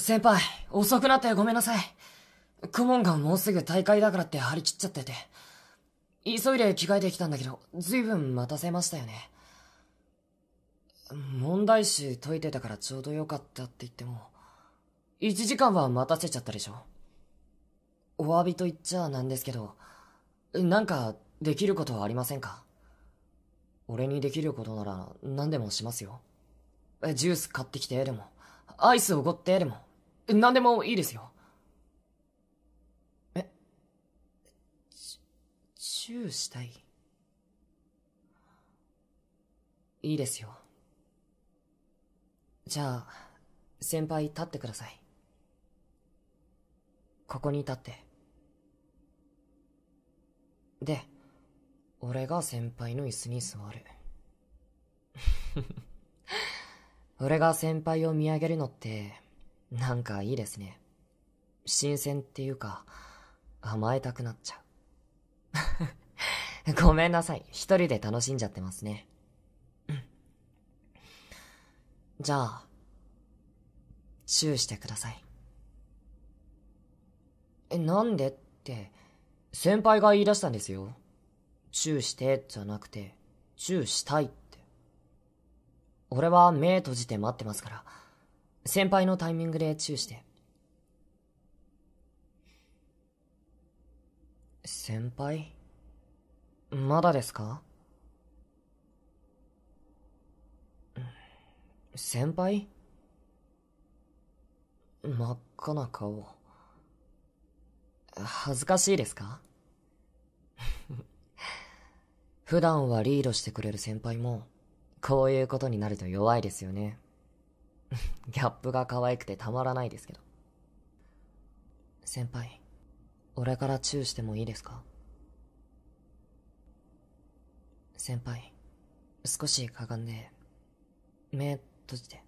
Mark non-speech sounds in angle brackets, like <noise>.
先輩、遅くなってごめんなさい。顧問がもうすぐ大会だからって張り切っちゃってて。急いで着替えてきたんだけど、ずいぶん待たせましたよね。問題集解いてたからちょうどよかったって言っても、1時間は待たせちゃったでしょ。お詫びと言っちゃなんですけど、なんかできることはありませんか俺にできることなら何でもしますよ。ジュース買ってきてでも、アイスおごってでも。何でもいいですよ。え、チチューしたい。いいですよ。じゃあ、先輩立ってください。ここに立って。で、俺が先輩の椅子に座る。<laughs> 俺が先輩を見上げるのって、なんかいいですね。新鮮っていうか、甘えたくなっちゃう。<laughs> ごめんなさい。一人で楽しんじゃってますね。じゃあ、チューしてください。え、なんでって、先輩が言い出したんですよ。チューしてじゃなくて、チューしたいって。俺は目閉じて待ってますから。先輩のタイミングでチューして。先輩まだですか先輩真っ赤な顔。恥ずかしいですか <laughs> 普段はリードしてくれる先輩も、こういうことになると弱いですよね。<laughs> ギャップが可愛くてたまらないですけど。先輩、俺からチューしてもいいですか先輩、少しかがんで、目閉じて。